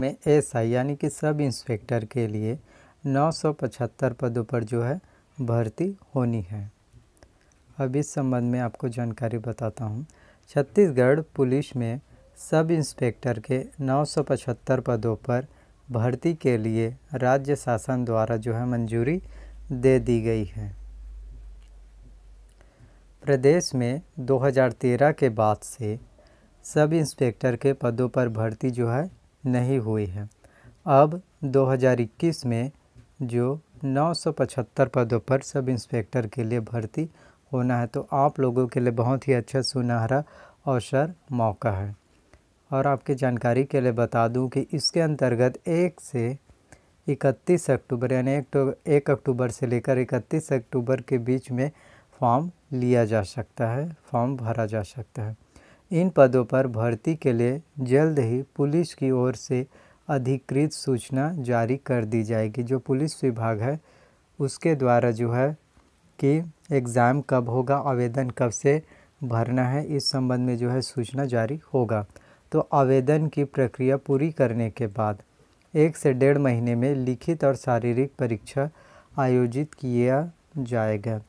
में S I यानी कि सब इंस्पेक्टर के लिए 975 पदों पर जो है भर्ती होनी है अब इस संबंध में आपको जानकारी बताता हूँ छत्तीसगढ़ पुलिस में सब इंस्पेक्टर के 975 पदों पर भर्ती के लिए राज्य शासन द्वारा जो है मंजूरी दे दी गई है प्रदेश में 2013 के बाद से सब इंस्पेक्टर के पदों पर भर्ती जो है नहीं हुई है अब 2021 में जो 975 पदों पर सब इंस्पेक्टर के लिए भर्ती होना है तो आप लोगों के लिए बहुत ही अच्छा सुनहरा अवसर मौका है और आपकी जानकारी के लिए बता दूं कि इसके अंतर्गत एक से 31 अक्टूबर यानी तो एक अक्टूबर से लेकर 31 अक्टूबर के बीच में फॉर्म लिया जा सकता है फॉर्म भरा जा सकता है इन पदों पर भर्ती के लिए जल्द ही पुलिस की ओर से अधिकृत सूचना जारी कर दी जाएगी जो पुलिस विभाग है उसके द्वारा जो है कि एग्ज़ाम कब होगा आवेदन कब से भरना है इस संबंध में जो है सूचना जारी होगा तो आवेदन की प्रक्रिया पूरी करने के बाद एक से डेढ़ महीने में लिखित और शारीरिक परीक्षा आयोजित किया जाएगा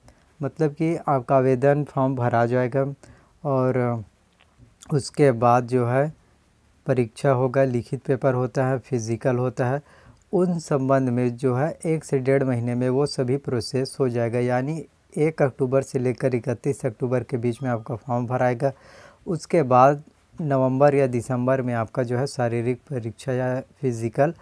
मतलब कि आपका आवेदन फॉर्म भरा जाएगा और उसके बाद जो है परीक्षा होगा लिखित पेपर होता है फिज़िकल होता है उन संबंध में जो है एक से डेढ़ महीने में वो सभी प्रोसेस हो जाएगा यानी एक अक्टूबर से लेकर इकतीस अक्टूबर के बीच में आपका फॉर्म भराएगा उसके बाद नवंबर या दिसंबर में आपका जो है शारीरिक परीक्षा या फिज़िकल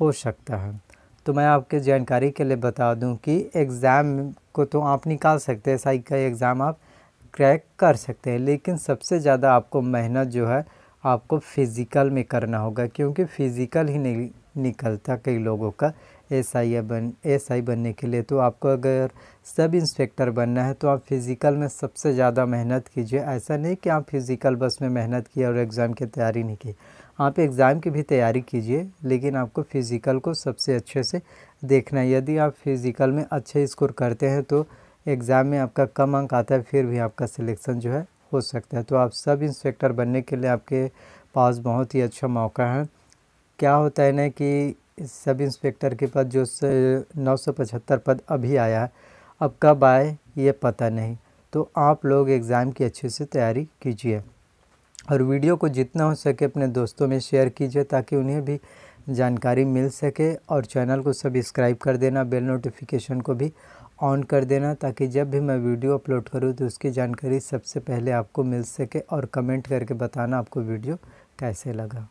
हो सकता है तो मैं आपके जानकारी के लिए बता दूं कि एग्ज़ाम को तो आप निकाल सकते हैं साइक का एग्ज़ाम आप क्रैक कर सकते हैं लेकिन सबसे ज़्यादा आपको मेहनत जो है आपको फिज़िकल में करना होगा क्योंकि फ़िज़िकल ही नहीं निकलता कई लोगों का एस आई बन एस आई बनने के लिए तो आपको अगर सब इंस्पेक्टर बनना है तो आप फिज़िकल में सबसे ज़्यादा मेहनत कीजिए ऐसा नहीं कि आप फिज़िकल बस में मेहनत किए और एग्ज़ाम की तैयारी नहीं की आप एग्ज़ाम की भी तैयारी कीजिए लेकिन आपको फ़िज़िकल को सबसे अच्छे से देखना है यदि आप फिज़िकल में अच्छे स्कोर करते हैं तो एग्ज़ाम में आपका कम अंक आता है फिर भी आपका सिलेक्शन जो है हो सकता है तो आप सब इंस्पेक्टर बनने के लिए आपके पास बहुत ही अच्छा मौका है क्या होता है ना कि सब इंस्पेक्टर के पद जो नौ सौ पचहत्तर पद अभी आया है अब कब आए ये पता नहीं तो आप लोग एग्ज़ाम की अच्छे से तैयारी कीजिए और वीडियो को जितना हो सके अपने दोस्तों में शेयर कीजिए ताकि उन्हें भी जानकारी मिल सके और चैनल को सब्सक्राइब कर देना बेल नोटिफिकेशन को भी ऑन कर देना ताकि जब भी मैं वीडियो अपलोड करूँ तो उसकी जानकारी सबसे पहले आपको मिल सके और कमेंट करके बताना आपको वीडियो कैसे लगा